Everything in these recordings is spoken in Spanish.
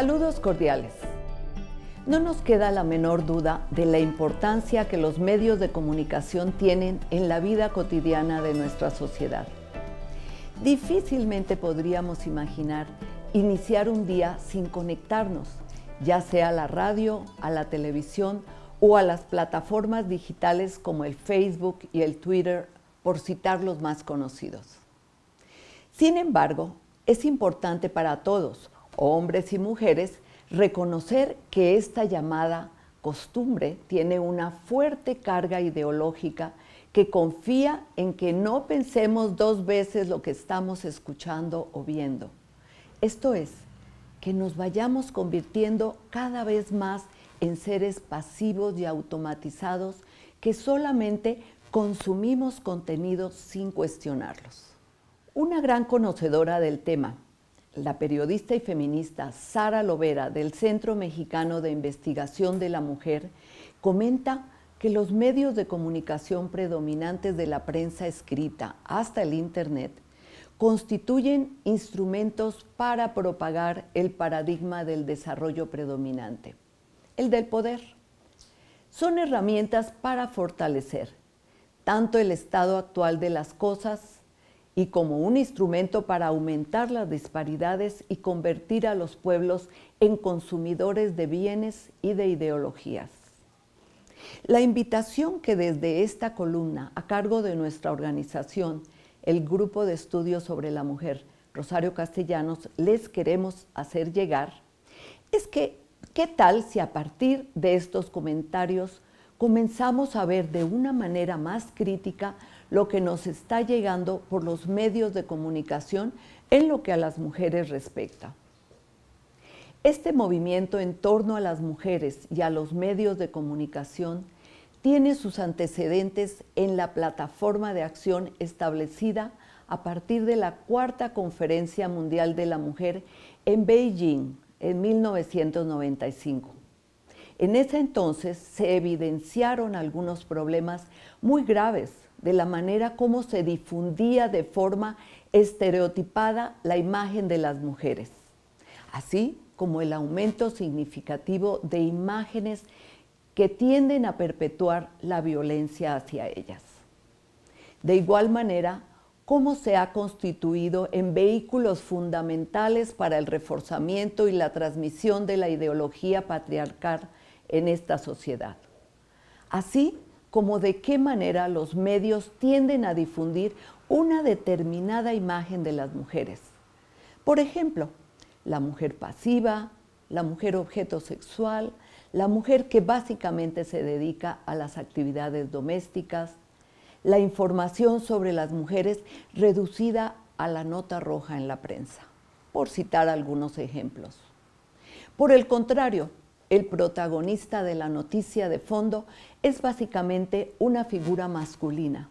saludos cordiales. No nos queda la menor duda de la importancia que los medios de comunicación tienen en la vida cotidiana de nuestra sociedad. Difícilmente podríamos imaginar iniciar un día sin conectarnos, ya sea a la radio, a la televisión o a las plataformas digitales como el Facebook y el Twitter, por citar los más conocidos. Sin embargo, es importante para todos hombres y mujeres, reconocer que esta llamada costumbre tiene una fuerte carga ideológica que confía en que no pensemos dos veces lo que estamos escuchando o viendo. Esto es, que nos vayamos convirtiendo cada vez más en seres pasivos y automatizados que solamente consumimos contenidos sin cuestionarlos. Una gran conocedora del tema, la periodista y feminista Sara Lovera del Centro Mexicano de Investigación de la Mujer comenta que los medios de comunicación predominantes de la prensa escrita hasta el Internet constituyen instrumentos para propagar el paradigma del desarrollo predominante, el del poder. Son herramientas para fortalecer tanto el estado actual de las cosas y como un instrumento para aumentar las disparidades y convertir a los pueblos en consumidores de bienes y de ideologías. La invitación que desde esta columna, a cargo de nuestra organización, el Grupo de Estudios sobre la Mujer, Rosario Castellanos, les queremos hacer llegar, es que, ¿qué tal si a partir de estos comentarios comenzamos a ver de una manera más crítica lo que nos está llegando por los medios de comunicación en lo que a las mujeres respecta. Este movimiento en torno a las mujeres y a los medios de comunicación tiene sus antecedentes en la plataforma de acción establecida a partir de la Cuarta Conferencia Mundial de la Mujer en Beijing en 1995. En ese entonces se evidenciaron algunos problemas muy graves de la manera como se difundía de forma estereotipada la imagen de las mujeres, así como el aumento significativo de imágenes que tienden a perpetuar la violencia hacia ellas. De igual manera, cómo se ha constituido en vehículos fundamentales para el reforzamiento y la transmisión de la ideología patriarcal en esta sociedad. Así como de qué manera los medios tienden a difundir una determinada imagen de las mujeres. Por ejemplo, la mujer pasiva, la mujer objeto sexual, la mujer que básicamente se dedica a las actividades domésticas, la información sobre las mujeres reducida a la nota roja en la prensa, por citar algunos ejemplos. Por el contrario, el protagonista de la noticia de fondo, es básicamente una figura masculina,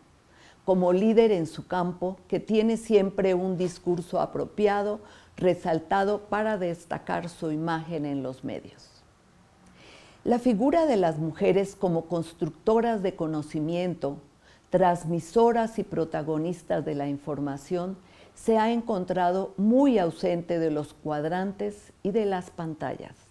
como líder en su campo, que tiene siempre un discurso apropiado, resaltado para destacar su imagen en los medios. La figura de las mujeres como constructoras de conocimiento, transmisoras y protagonistas de la información, se ha encontrado muy ausente de los cuadrantes y de las pantallas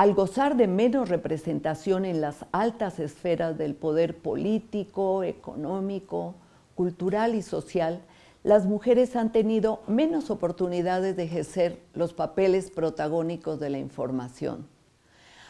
al gozar de menos representación en las altas esferas del poder político, económico, cultural y social, las mujeres han tenido menos oportunidades de ejercer los papeles protagónicos de la información.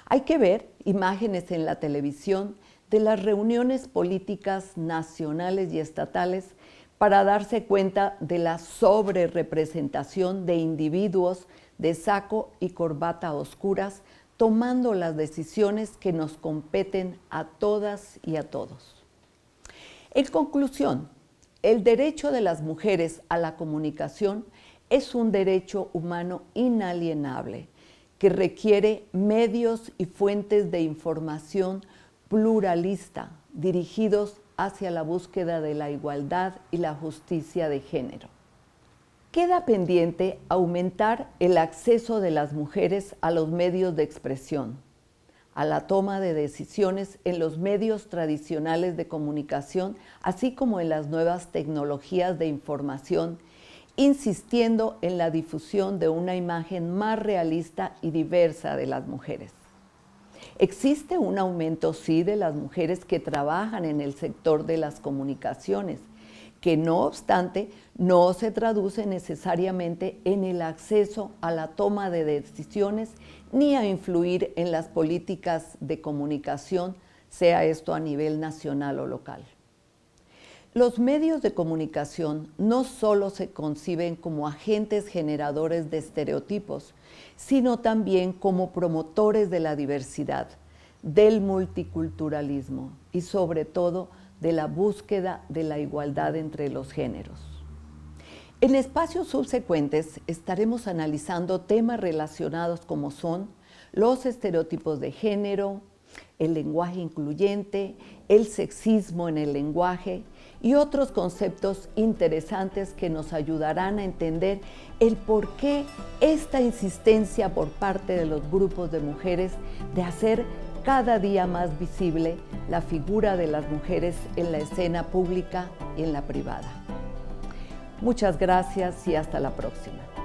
Hay que ver imágenes en la televisión de las reuniones políticas nacionales y estatales para darse cuenta de la sobrerepresentación de individuos de saco y corbata oscuras tomando las decisiones que nos competen a todas y a todos. En conclusión, el derecho de las mujeres a la comunicación es un derecho humano inalienable que requiere medios y fuentes de información pluralista dirigidos hacia la búsqueda de la igualdad y la justicia de género. Queda pendiente aumentar el acceso de las mujeres a los medios de expresión, a la toma de decisiones en los medios tradicionales de comunicación, así como en las nuevas tecnologías de información, insistiendo en la difusión de una imagen más realista y diversa de las mujeres. Existe un aumento, sí, de las mujeres que trabajan en el sector de las comunicaciones, que no obstante no se traduce necesariamente en el acceso a la toma de decisiones ni a influir en las políticas de comunicación, sea esto a nivel nacional o local. Los medios de comunicación no solo se conciben como agentes generadores de estereotipos, sino también como promotores de la diversidad, del multiculturalismo y sobre todo de la búsqueda de la igualdad entre los géneros. En espacios subsecuentes estaremos analizando temas relacionados como son los estereotipos de género, el lenguaje incluyente, el sexismo en el lenguaje y otros conceptos interesantes que nos ayudarán a entender el por qué esta insistencia por parte de los grupos de mujeres de hacer cada día más visible la figura de las mujeres en la escena pública y en la privada. Muchas gracias y hasta la próxima.